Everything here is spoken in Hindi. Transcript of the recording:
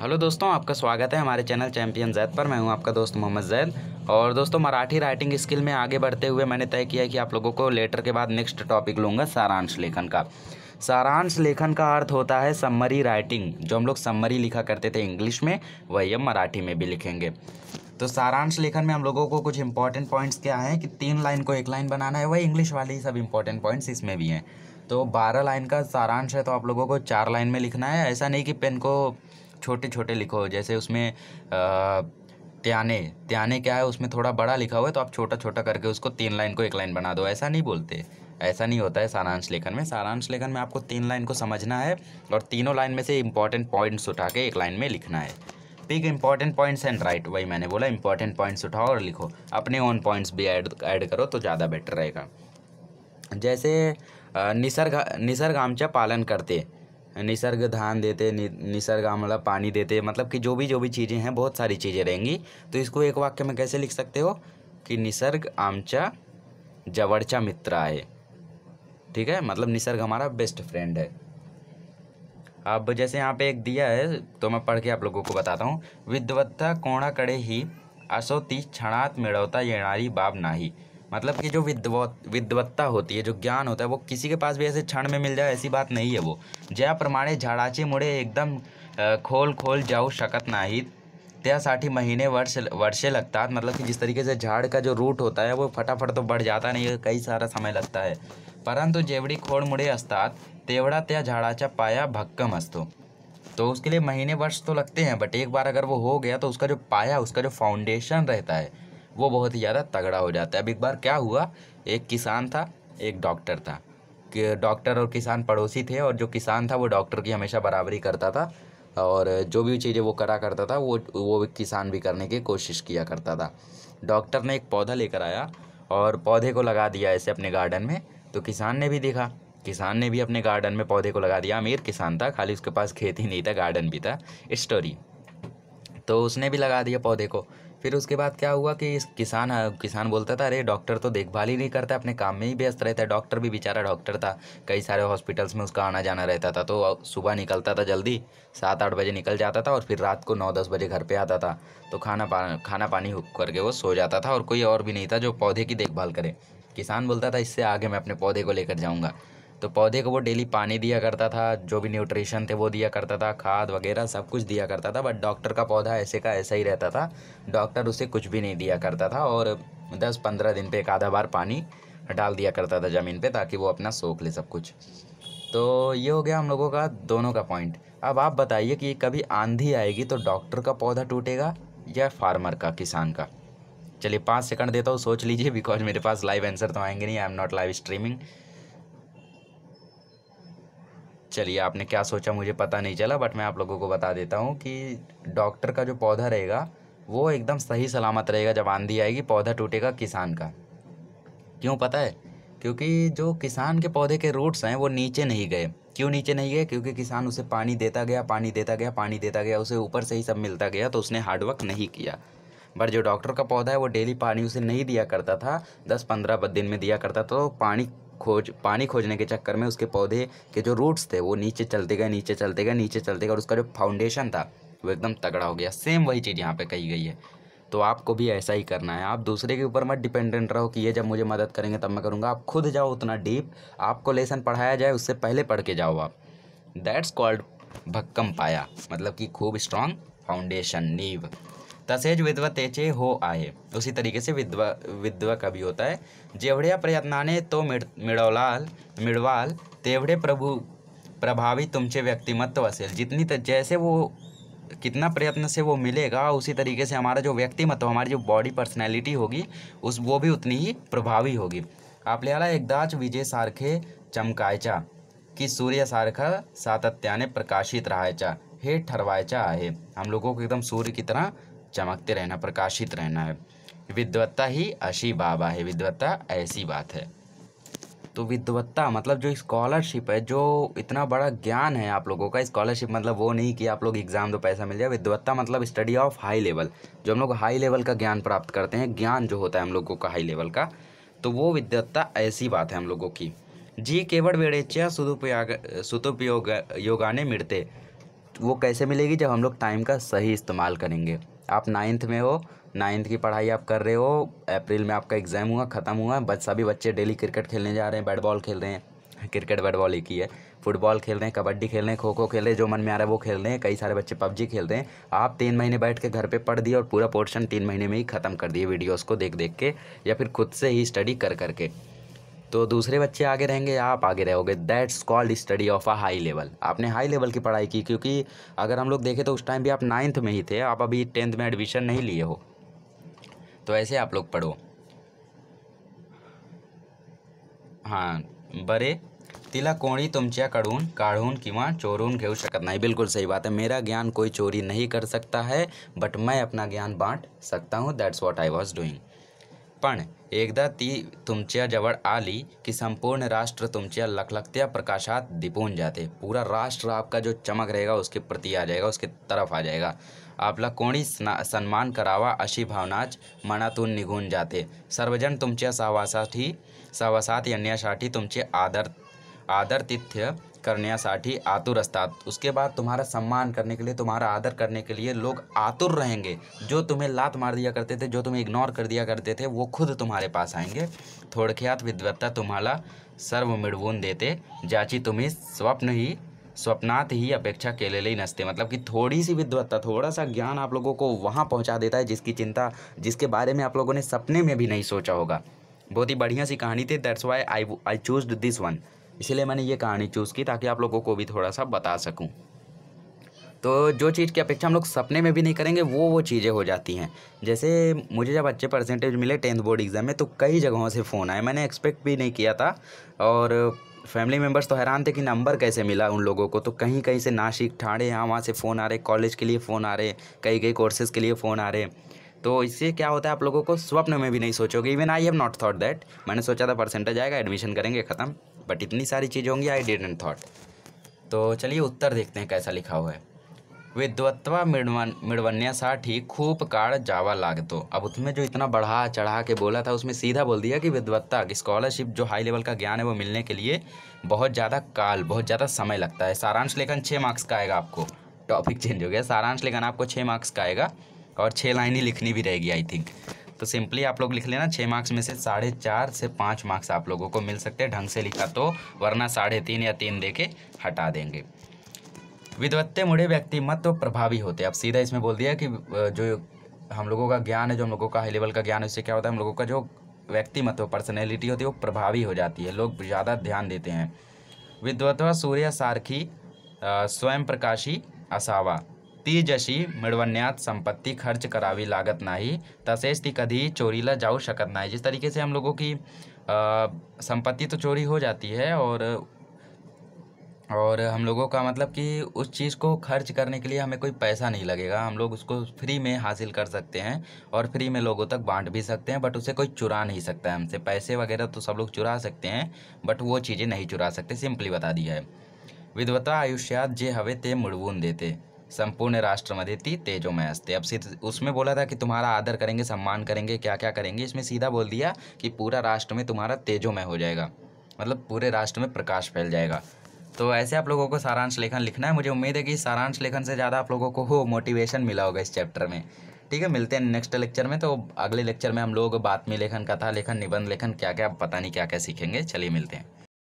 हेलो दोस्तों आपका स्वागत है हमारे चैनल चैम्पियन जैद पर मैं हूं आपका दोस्त मोहम्मद जैद और दोस्तों मराठी राइटिंग स्किल में आगे बढ़ते हुए मैंने तय किया कि आप लोगों को लेटर के बाद नेक्स्ट टॉपिक लूँगा सारांश लेखन का सारांश लेखन का अर्थ होता है सम्मरी राइटिंग जो हम लोग सम्मरी लिखा करते थे इंग्लिश में वही हम मराठी में भी लिखेंगे तो सारांश लेखन में हम लोगों को कुछ इंपॉर्टेंट पॉइंट्स क्या हैं कि तीन लाइन को एक लाइन बनाना है वही इंग्लिश वाले ही सब इंपॉर्टेंट पॉइंट्स इसमें भी हैं तो बारह लाइन का सारांश है तो आप लोगों को चार लाइन में लिखना है ऐसा नहीं कि पेन को छोटे छोटे लिखो जैसे उसमें त्याने त्याने क्या है उसमें थोड़ा बड़ा लिखा हुआ है तो आप छोटा छोटा करके उसको तीन लाइन को एक लाइन बना दो ऐसा नहीं बोलते ऐसा नहीं होता है सारांश लेखन में सारांश लेखन में आपको तीन लाइन को समझना है और तीनों लाइन में से इंपॉर्टेंट पॉइंट्स उठा के एक लाइन में लिखना है pick important points and write वही मैंने बोला इंपॉर्टेंट पॉइंट्स उठाओ और लिखो अपने ओन पॉइंट्स भी ऐड ऐड करो तो ज़्यादा बेटर रहेगा जैसे निसर्ग निसर्ग आमचा पालन करते निसर्ग धान देते नि, निसर्ग आमला पानी देते मतलब कि जो भी जो भी चीज़ें हैं बहुत सारी चीज़ें रहेंगी तो इसको एक वाक्य में कैसे लिख सकते हो कि निसर्ग आमचा जवरचा मित्र है ठीक है मतलब निसर्ग हमारा बेस्ट फ्रेंड है अब जैसे यहाँ पे एक दिया है तो मैं पढ़ के आप लोगों को बताता हूँ विद्वत्ता कोणा कड़े ही असोती क्षणात मिळवता येणारी बाब नाही मतलब कि जो विद्वत्ता होती है जो ज्ञान होता है वो किसी के पास भी ऐसे क्षण में मिल जाए ऐसी बात नहीं है वो जया प्रमाणे झाडाचे मुड़े एकदम खोल खोल जाऊ शकत नाहीत साठी महीने वर्ष वर्षे लगता है मतलब कि जिस तरीके से झाड़ का जो रूट होता है वो फटाफट तो बढ़ जाता नहीं है कई सारा समय लगता है परंतु जेवड़ी खोड़ मुड़े अस्तात तेवड़ा त्या झाड़ाचा पाया भक्कम अस्तो तो उसके लिए महीने वर्ष तो लगते हैं बट एक बार अगर वो हो गया तो उसका जो पाया उसका जो फाउंडेशन रहता है वो बहुत ही ज़्यादा तगड़ा हो जाता है अब एक बार क्या हुआ एक किसान था एक डॉक्टर था कि डॉक्टर और किसान पड़ोसी थे और जो किसान था वो डॉक्टर की हमेशा बराबरी करता था और जो भी चीज़ें वो करा करता था वो वो किसान भी करने की कोशिश किया करता था डॉक्टर ने एक पौधा लेकर आया और पौधे को लगा दिया ऐसे अपने गार्डन में तो किसान ने भी देखा किसान ने भी अपने गार्डन में पौधे को लगा दिया अमीर किसान था खाली उसके पास खेत ही नहीं था गार्डन भी था स्टोरी तो उसने भी लगा दिया पौधे को फिर उसके बाद क्या हुआ कि इस किसान किसान बोलता था अरे डॉक्टर तो देखभाल ही नहीं करता अपने काम में ही व्यस्त रहता है डॉक्टर भी बेचारा डॉक्टर था कई सारे हॉस्पिटल्स में उसका आना जाना रहता था तो सुबह निकलता था जल्दी सात आठ बजे निकल जाता था और फिर रात को नौ दस बजे घर पर आता था तो खाना पा खाना पानी करके वो सो जाता था और कोई और भी नहीं था जो पौधे की देखभाल करे किसान बोलता था इससे आगे मैं अपने पौधे को लेकर जाऊँगा तो पौधे को वो डेली पानी दिया करता था जो भी न्यूट्रिशन थे वो दिया करता था खाद वगैरह सब कुछ दिया करता था बट डॉक्टर का पौधा ऐसे का ऐसा ही रहता था डॉक्टर उसे कुछ भी नहीं दिया करता था और दस पंद्रह दिन पे एक आधा बार पानी डाल दिया करता था ज़मीन पे ताकि वो अपना सोख ले सब कुछ तो ये हो गया हम लोगों का दोनों का पॉइंट अब आप बताइए कि कभी आंधी आएगी तो डॉक्टर का पौधा टूटेगा या फार्मर का किसान का चलिए पाँच सेकंड देता हूँ सोच लीजिए बिकॉज मेरे पास लाइव आंसर तो आएंगे नहीं I am not live streaming चलिए आपने क्या सोचा मुझे पता नहीं चला बट मैं आप लोगों को बता देता हूँ कि डॉक्टर का जो पौधा रहेगा वो एकदम सही सलामत रहेगा जब आंधी आएगी पौधा टूटेगा किसान का क्यों पता है क्योंकि जो किसान के पौधे के रूट्स हैं वो नीचे नहीं गए क्यों नीचे नहीं गए क्योंकि किसान उसे पानी देता गया पानी देता गया पानी देता गया उसे ऊपर से ही सब मिलता गया तो उसने हार्डवर्क नहीं किया पर जो डॉक्टर का पौधा है वो डेली पानी उसे नहीं दिया करता था दस पंद्रह दिन में दिया करता था तो पानी खोज पानी खोजने के चक्कर में उसके पौधे के जो रूट्स थे वो नीचे चलते गए नीचे चलते गए नीचे चलते गए और उसका जो फाउंडेशन था वो एकदम तगड़ा हो गया सेम वही चीज़ यहाँ पे कही गई है तो आपको भी ऐसा ही करना है आप दूसरे के ऊपर मत डिपेंडेंट रहो कि ये जब मुझे मदद करेंगे तब मैं करूँगा आप खुद जाओ उतना डीप आपको लेसन पढ़ाया जाए उससे पहले पढ़ के जाओ आप दैट्स कॉल्ड भक्कम पाया मतलब कि खूब स्ट्रांग फाउंडेशन नींव तसेज विद्वते तेचे हो आए उसी तरीके से विद्वा विद्वा का भी होता है जेवड़े प्रयत्नाने तो मिड मिडौलाल मिडवाल तेवड़े प्रभु प्रभावी तुमचे व्यक्तिमत्व असेल जितनी जैसे वो कितना प्रयत्न से वो मिलेगा उसी तरीके से हमारा जो व्यक्तिमत्व हमारी जो बॉडी पर्सनैलिटी होगी उस वो भी उतनी ही प्रभावी होगी आपल्याला एकदाच चमकायचा कि सूर्य सारखा सातत्याने प्रकाशित रहायचा हे ठरवायचा आहे हम लोगों को एकदम सूर्य की तरह चमकते रहना प्रकाशित रहना है विद्वत्ता ही अशी बाबा है विद्वत्ता ऐसी बात है तो विद्वत्ता मतलब जो स्कॉलरशिप है जो इतना बड़ा ज्ञान है आप लोगों का स्कॉलरशिप मतलब वो नहीं कि आप लोग एग्ज़ाम दो पैसा मिल जाए विद्वत्ता मतलब स्टडी ऑफ हाई लेवल जो हम लोग हाई लेवल का ज्ञान प्राप्त करते हैं ज्ञान जो होता है हम लोगों का हाई लेवल का तो वो विद्वत्ता ऐसी बात है हम लोगों की जी केवड़ वेड़ेच्या सुदुपयोग सुदुपयोग योगाने मिड़ते वो कैसे मिलेगी जब हम लोग टाइम का सही इस्तेमाल करेंगे आप नाइन्थ में हो नाइन्थ की पढ़ाई आप कर रहे हो अप्रैल में आपका एग्ज़ाम हुआ ख़त्म हुआ बस सभी बच्चे डेली क्रिकेट खेलने जा रहे हैं बैट बॉल खेल रहे हैं क्रिकेट बैट बॉल एक ही है फुटबॉल खेल रहे हैं कबड्डी खेल रहे हैं खो खो खेल रहे हैं जो मन में आ रहा है वो खेल रहे हैं कई सारे बच्चे पबजी खेल रहे हैं आप तीन महीने बैठ के घर पे पढ़ दिए और पूरा पोर्शन तीन महीने में ही ख़त्म कर दिए वीडियोज़ को देख देख के या फिर खुद से ही स्टडी कर करके तो दूसरे बच्चे आगे रहेंगे आप आगे रहोगे that's called study of a high level आपने हाई लेवल की पढ़ाई की क्योंकि अगर हम लोग देखें तो उस टाइम भी आप नाइन्थ में ही थे आप अभी टेंथ में एडमिशन नहीं लिए हो तो ऐसे आप लोग पढ़ो हाँ बरे तिला कोणी तुमच्या कडून काढून किंवा चोरून घेऊ शकत नहीं बिल्कुल सही बात है मेरा ज्ञान कोई चोरी नहीं कर सकता है बट मैं अपना ज्ञान बांट सकता हूँ that's what I was doing पढ़ एकदा ती तुमच्या जवळ आली की संपूर्ण राष्ट्र तुमच्या लखलखत्या प्रकाशात दिपून जाते पूरा राष्ट्र आपका जो चमक रहेगा उसके प्रति आ जाएगा उसके तरफ आ जाएगा आपला कोणी सन्मान करावा अशी भावनाच मनातून निघून जाते सर्वजण तुमच्या सहवासाठी सहवासात येण्यासाठी तुमचे आदर आदरतिथ्य करण्यासाठी आतुर अस्ताद उसके बाद तुम्हारा सम्मान करने के लिए तुम्हारा आदर करने के लिए लोग आतुर रहेंगे जो तुम्हें लात मार दिया करते थे जो तुम्हें इग्नोर कर दिया करते थे वो खुद तुम्हारे पास आएंगे थोड़ख्यात विद्वत्ता तुम्हारा सर्व मिड़वून देते जाची तुम्हें स्वप्न ही स्वप्नात ही अपेक्षा ही नस्ते मतलब कि थोड़ी सी विद्वत्ता थोड़ा सा ज्ञान आप लोगों को वहाँ पहुँचा देता है जिसकी चिंता जिसके बारे में आप लोगों ने सपने में भी नहीं सोचा होगा बहुत ही बढ़िया सी कहानी थी that's why I I choose this one इसलिए मैंने ये कहानी चूज़ की ताकि आप लोगों को भी थोड़ा सा बता सकूँ तो जो चीज़ की अपेक्षा हम लोग सपने में भी नहीं करेंगे वो वो चीज़ें हो जाती हैं जैसे मुझे जब अच्छे परसेंटेज मिले टेंथ बोर्ड एग्ज़ाम में तो कई जगहों से फ़ोन आए मैंने एक्सपेक्ट भी नहीं किया था और फैमिली मेम्बर्स तो हैरान थे कि नंबर कैसे मिला उन लोगों को तो कहीं कहीं से नासिक ठाणे यहाँ वहाँ से फ़ोन आ रहे कॉलेज के लिए फ़ोन आ रहे कई कई कोर्सेज़ के लिए फ़ोन आ रहे तो इससे क्या होता है आप लोगों को स्वप्न में भी नहीं सोचोगे even I have not thought that मैंने सोचा था परसेंटेज आएगा एडमिशन करेंगे ख़त्म बट इतनी सारी चीज़ें होंगी आई एंड थाट तो चलिए उत्तर देखते हैं कैसा लिखा हुआ है विद्वत्वा मिडवन मिडवन्या साठी खूब काड़ जावा लाग तो अब उसमें जो इतना बढ़ा चढ़ा के बोला था उसमें सीधा बोल दिया कि विद्वत्ता स्कॉलरशिप जो हाई लेवल का ज्ञान है वो मिलने के लिए बहुत ज़्यादा काल बहुत ज़्यादा समय लगता है सारांश लेखन छः मार्क्स का आएगा आपको टॉपिक चेंज हो गया सारांश लेखन आपको छः मार्क्स का आएगा और छः लाइन ही लिखनी भी रहेगी आई थिंक तो सिंपली आप लोग लिख लेना छः मार्क्स में से साढ़े चार से पाँच मार्क्स आप लोगों को मिल सकते हैं ढंग से लिखा तो वरना साढ़े तीन या तीन दे के हटा देंगे विद्वत्ते मुड़े व्यक्ति मत तो प्रभावी होते अब सीधा इसमें बोल दिया कि जो हम लोगों का ज्ञान है जो हम लोगों का हाई लेवल का ज्ञान है उससे क्या होता है हम लोगों का जो व्यक्तिमत्व पर्सनैलिटी होती है वो प्रभावी हो जाती है लोग ज़्यादा ध्यान देते हैं विद्वत्वा सूर्य सारखी स्वयं प्रकाशी असावा ती जशी मिड़वन्यात संपत्ति खर्च करावी लागत नहीं तसेच ती कधी ला जाऊ शकत नहीं जिस तरीके से हम लोगों की संपत्ति तो चोरी हो जाती है और और हम लोगों का मतलब कि उस चीज़ को खर्च करने के लिए हमें कोई पैसा नहीं लगेगा हम लोग उसको फ्री में हासिल कर सकते हैं और फ्री में लोगों तक बांट भी सकते हैं बट उसे कोई चुरा नहीं सकता है हमसे पैसे वगैरह तो सब लोग चुरा सकते हैं बट वो चीज़ें नहीं चुरा सकते सिंपली बता दिया है विधवता आयुष्यात जे हवे ते मुड़वून देते संपूर्ण राष्ट्रमधि थी तेजोमय अस्ते अब सीधे उसमें बोला था कि तुम्हारा आदर करेंगे सम्मान करेंगे क्या क्या करेंगे इसमें सीधा बोल दिया कि पूरा राष्ट्र में तुम्हारा तेजोमय हो जाएगा मतलब पूरे राष्ट्र में प्रकाश फैल जाएगा तो ऐसे आप लोगों को सारांश लेखन लिखना है मुझे उम्मीद है कि सारांश लेखन से ज़्यादा आप लोगों को हो मोटिवेशन मिला होगा इस चैप्टर में ठीक है मिलते हैं नेक्स्ट लेक्चर में तो अगले लेक्चर में हम लोग बातमी लेखन कथा लेखन निबंध लेखन क्या क्या पता नहीं क्या क्या सीखेंगे चलिए मिलते हैं